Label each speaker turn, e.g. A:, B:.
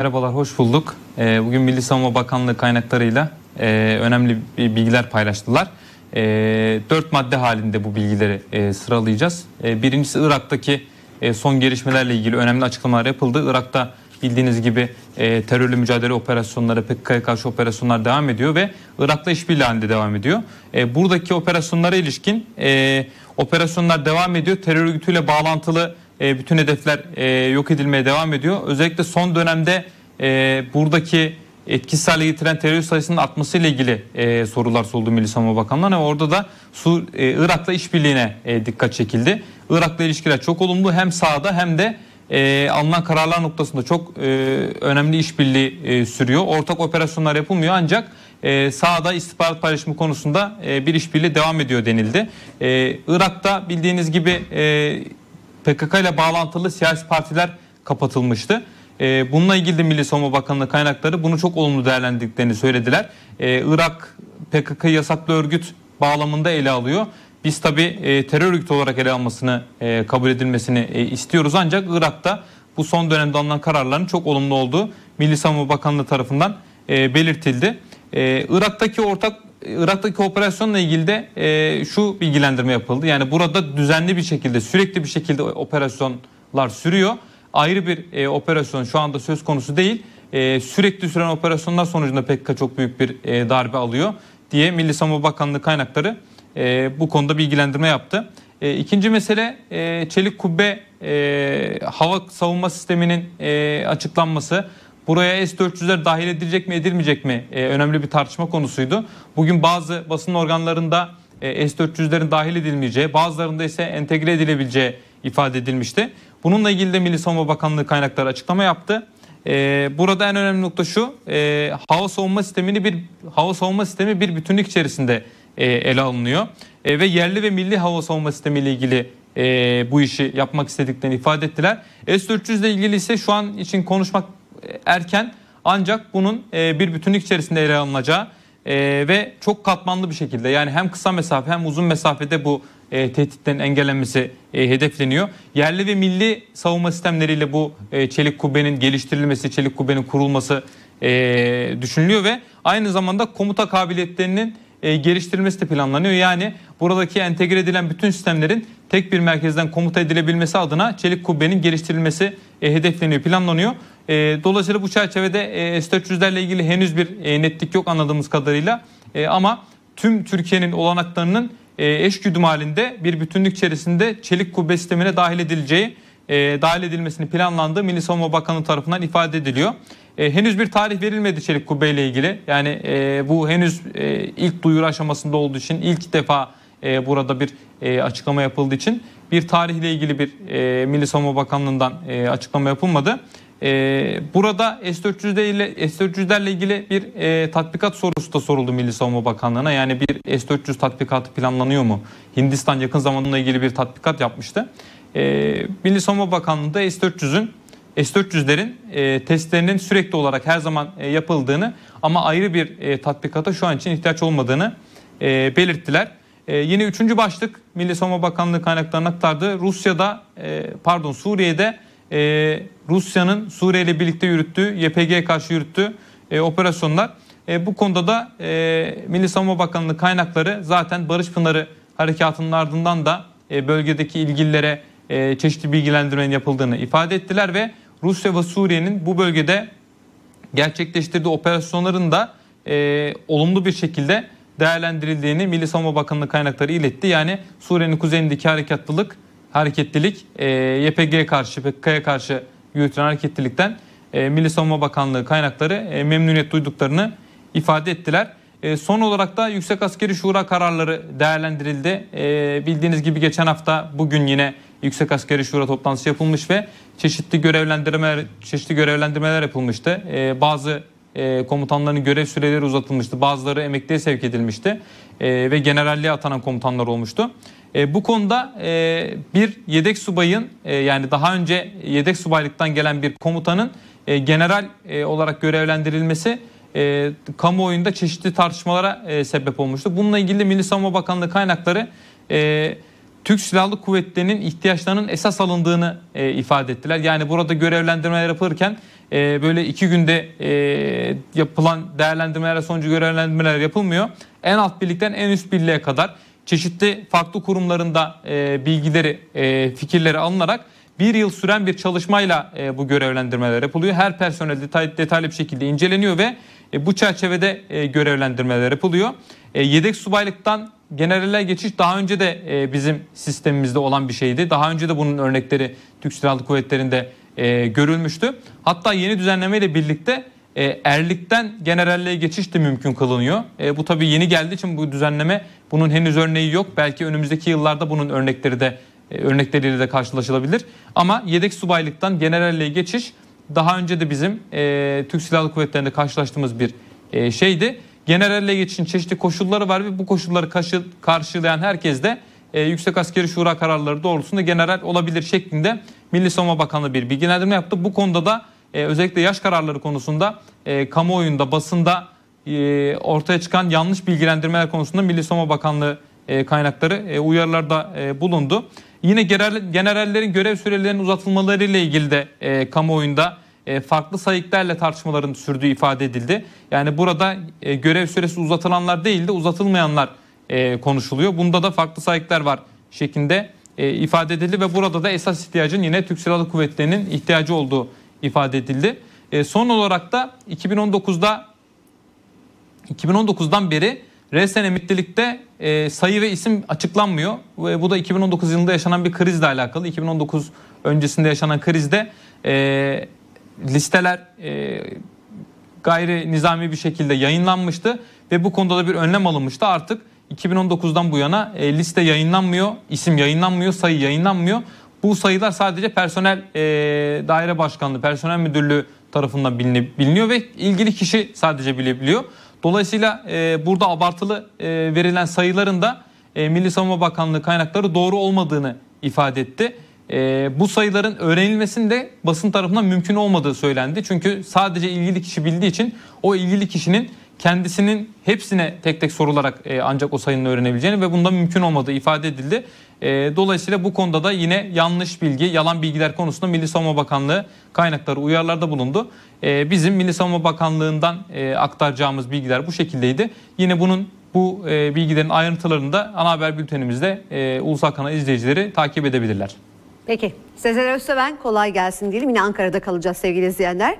A: Merhabalar, hoş bulduk. Ee, bugün Milli Savunma Bakanlığı kaynaklarıyla e, önemli bilgiler paylaştılar. E, dört madde halinde bu bilgileri e, sıralayacağız. Birincisi Irak'taki son gelişmelerle ilgili önemli açıklamalar yapıldı. Irak'ta bildiğiniz gibi terörle mücadele operasyonları, PKK'ya karşı operasyonlar devam ediyor ve Irak'ta işbirliği halinde devam ediyor. buradaki operasyonlara ilişkin operasyonlar devam ediyor. Terör örgütüyle bağlantılı e, bütün hedefler e, yok edilmeye devam ediyor. Özellikle son dönemde e, buradaki etkisiz hale getiren terörist sayısının artması ile ilgili e, sorular soruldu Milli Savunma Bakanlığı'na ve orada da Sur, e, Irak'la işbirliğine e, dikkat çekildi. Irak'la ilişkiler çok olumlu hem sahada hem de e, alınan kararlar noktasında çok e, önemli işbirliği e, sürüyor. Ortak operasyonlar yapılmıyor ancak e, sahada istihbarat paylaşımı konusunda e, bir işbirliği devam ediyor denildi. E, Irak'ta bildiğiniz gibi e, PKK ile bağlantılı siyasi partiler kapatılmıştı. Ee, bununla ilgili de Milli Savunma Bakanlığı kaynakları bunu çok olumlu değerlendirdiklerini söylediler. Ee, Irak PKK yasaklı örgüt bağlamında ele alıyor. Biz tabi e, terör örgütü olarak ele almasını e, kabul edilmesini e, istiyoruz ancak Irak'ta bu son dönemde alınan kararların çok olumlu olduğu Milli Savunma Bakanlığı tarafından belirtildi. Irak'taki ortak Irak'taki operasyonla ilgili de e, şu bilgilendirme yapıldı. Yani burada düzenli bir şekilde sürekli bir şekilde operasyonlar sürüyor. Ayrı bir e, operasyon şu anda söz konusu değil. E, sürekli süren operasyonlar sonucunda pek çok büyük bir e, darbe alıyor diye Milli Savunma Bakanlığı kaynakları e, bu konuda bilgilendirme yaptı. E, ikinci mesele e, çelik kubbe e, hava savunma sisteminin e, açıklanması. Buraya S-400'ler dahil edilecek mi edilmeyecek mi e, önemli bir tartışma konusuydu. Bugün bazı basın organlarında e, S-400'lerin dahil edilmeyeceği, bazılarında ise entegre edilebileceği ifade edilmişti. Bununla ilgili de Milli Savunma Bakanlığı kaynakları açıklama yaptı. E, burada en önemli nokta şu, e, hava savunma sistemini bir hava savunma sistemi bir bütünlük içerisinde e, ele alınıyor e, ve yerli ve milli hava savunma sistemi ile ilgili e, bu işi yapmak istediklerini ifade ettiler. S-400 ile ilgili ise şu an için konuşmak erken ancak bunun e, bir bütünlük içerisinde ele alınacağı e, ve çok katmanlı bir şekilde yani hem kısa mesafe hem uzun mesafede bu e, tehditlerin engellenmesi e, hedefleniyor. Yerli ve milli savunma sistemleriyle bu e, çelik kubbenin geliştirilmesi, çelik kubbenin kurulması e, düşünülüyor ve aynı zamanda komuta kabiliyetlerinin e, geliştirilmesi de planlanıyor. Yani buradaki entegre edilen bütün sistemlerin tek bir merkezden komuta edilebilmesi adına çelik kubbenin geliştirilmesi e, hedefleniyor, planlanıyor. E, dolayısıyla bu çerçevede e, S-400'lerle ilgili henüz bir e, netlik yok anladığımız kadarıyla. E, ama tüm Türkiye'nin olanaklarının e, eş güdüm halinde bir bütünlük içerisinde çelik kubbe sistemine dahil edileceği e, dahil edilmesini planlandığı Milli Savunma Bakanı tarafından ifade ediliyor. E, henüz bir tarih verilmedi Çelik Kubbe ile ilgili. Yani e, bu henüz e, ilk duyuru aşamasında olduğu için ilk defa e, burada bir e, açıklama yapıldığı için bir tarihle ilgili bir e, Milli Savunma Bakanlığı'ndan e, açıklama yapılmadı. E, burada S-400'de 400lerle ilgili bir e, tatbikat sorusu da soruldu Milli Savunma Bakanlığı'na. Yani bir S-400 tatbikatı planlanıyor mu? Hindistan yakın zamanla ilgili bir tatbikat yapmıştı. E, Milli Savunma Bakanlığı da S-400'ün S-400'lerin e, testlerinin sürekli olarak her zaman e, yapıldığını ama ayrı bir e, tatbikata şu an için ihtiyaç olmadığını e, belirttiler. E, yine üçüncü başlık Milli Savunma Bakanlığı kaynaklarına aktardı. Rusya'da e, pardon Suriye'de e, Rusya'nın Suriye ile birlikte yürüttüğü, YPG karşı yürüttüğü e, operasyonlar. E, bu konuda da e, Milli Savunma Bakanlığı kaynakları zaten Barış Pınarı harekatının ardından da e, bölgedeki ilgililere e, çeşitli bilgilendirmenin yapıldığını ifade ettiler ve Rusya ve Suriye'nin bu bölgede gerçekleştirdiği operasyonların da e, olumlu bir şekilde değerlendirildiğini Milli Savunma Bakanlığı kaynakları iletti. Yani Suriye'nin kuzeyindeki harekatlılık hareketlilik e, YPG'ye karşı, PKK'ya karşı yürütülen hareketlilikten e, Milli Savunma Bakanlığı kaynakları e, memnuniyet duyduklarını ifade ettiler. E, son olarak da Yüksek Askeri Şura kararları değerlendirildi. E, bildiğiniz gibi geçen hafta bugün yine Yüksek Askeri Şura toplantısı yapılmış ve çeşitli görevlendirmeler çeşitli görevlendirmeler yapılmıştı. E, bazı e, komutanların görev süreleri uzatılmıştı. Bazıları emekliye sevk edilmişti e, ve generalliğe atanan komutanlar olmuştu. E, bu konuda e, bir yedek subayın e, yani daha önce yedek subaylıktan gelen bir komutanın e, general e, olarak görevlendirilmesi e, kamuoyunda çeşitli tartışmalara e, sebep olmuştu. Bununla ilgili de Milli Savunma Bakanlığı kaynakları e, Türk Silahlı Kuvvetleri'nin ihtiyaçlarının esas alındığını e, ifade ettiler. Yani burada görevlendirmeler yapılırken e, böyle iki günde e, yapılan değerlendirmeler sonucu görevlendirmeler yapılmıyor. En alt birlikten en üst birliğe kadar çeşitli farklı kurumlarında e, bilgileri, e, fikirleri alınarak bir yıl süren bir çalışmayla e, bu görevlendirmeler yapılıyor. Her personel detay, detaylı bir şekilde inceleniyor ve e, bu çerçevede e, görevlendirmeler yapılıyor. E, yedek subaylıktan generale geçiş daha önce de e, bizim sistemimizde olan bir şeydi. Daha önce de bunun örnekleri Türk Silahlı Kuvvetleri'nde e, görülmüştü. Hatta yeni düzenlemeyle birlikte e, erlikten generalliğe geçiş de mümkün kılınıyor. E, bu tabii yeni geldiği için bu düzenleme bunun henüz örneği yok. Belki önümüzdeki yıllarda bunun örnekleri de e, örnekleriyle de karşılaşılabilir. Ama yedek subaylıktan generalliğe geçiş daha önce de bizim e, Türk Silahlı Kuvvetleri'nde karşılaştığımız bir e, şeydi. Generalle geçin çeşitli koşulları var ve bu koşulları karşı, karşılayan herkes de e, Yüksek Askeri Şura kararları doğrultusunda general olabilir şeklinde Milli Savunma Bakanlığı bir bilgilendirme yaptı. Bu konuda da e, özellikle yaş kararları konusunda e, kamuoyunda, basında e, ortaya çıkan yanlış bilgilendirmeler konusunda Milli Savunma Bakanlığı e, kaynakları e, uyarılarda e, bulundu. Yine generallerin görev sürelerinin uzatılmaları ile ilgili de e, kamuoyunda e, farklı sayıklarla tartışmaların sürdüğü ifade edildi. Yani burada e, görev süresi uzatılanlar değil de uzatılmayanlar e, konuşuluyor. Bunda da farklı sayıklar var şeklinde ifade edildi ve burada da esas ihtiyacın yine Türk Silahlı Kuvvetleri'nin ihtiyacı olduğu ifade edildi. Son olarak da 2019'da 2019'dan beri resen emeklilikte e, sayı ve isim açıklanmıyor. Ve bu da 2019 yılında yaşanan bir krizle alakalı. 2019 öncesinde yaşanan krizde e, listeler e, gayri nizami bir şekilde yayınlanmıştı ve bu konuda da bir önlem alınmıştı. Artık 2019'dan bu yana e, liste yayınlanmıyor, isim yayınlanmıyor, sayı yayınlanmıyor. Bu sayılar sadece personel e, daire başkanlığı, personel müdürlüğü tarafından bilini biliniyor ve ilgili kişi sadece bilebiliyor. Dolayısıyla e, burada abartılı e, verilen sayıların da e, Milli Savunma Bakanlığı kaynakları doğru olmadığını ifade etti e, bu sayıların öğrenilmesinin de basın tarafından mümkün olmadığı söylendi. Çünkü sadece ilgili kişi bildiği için o ilgili kişinin kendisinin hepsine tek tek sorularak e, ancak o sayının öğrenebileceğini ve bunda mümkün olmadığı ifade edildi. E, dolayısıyla bu konuda da yine yanlış bilgi, yalan bilgiler konusunda Milli Savunma Bakanlığı kaynakları uyarlarda bulundu. E, bizim Milli Savunma Bakanlığı'ndan e, aktaracağımız bilgiler bu şekildeydi. Yine bunun bu e, bilgilerin ayrıntılarını da ana haber bültenimizde e, ulusal kanal izleyicileri takip edebilirler. Peki. Sezen Özseven kolay gelsin diyelim. Yine Ankara'da kalacağız sevgili izleyenler.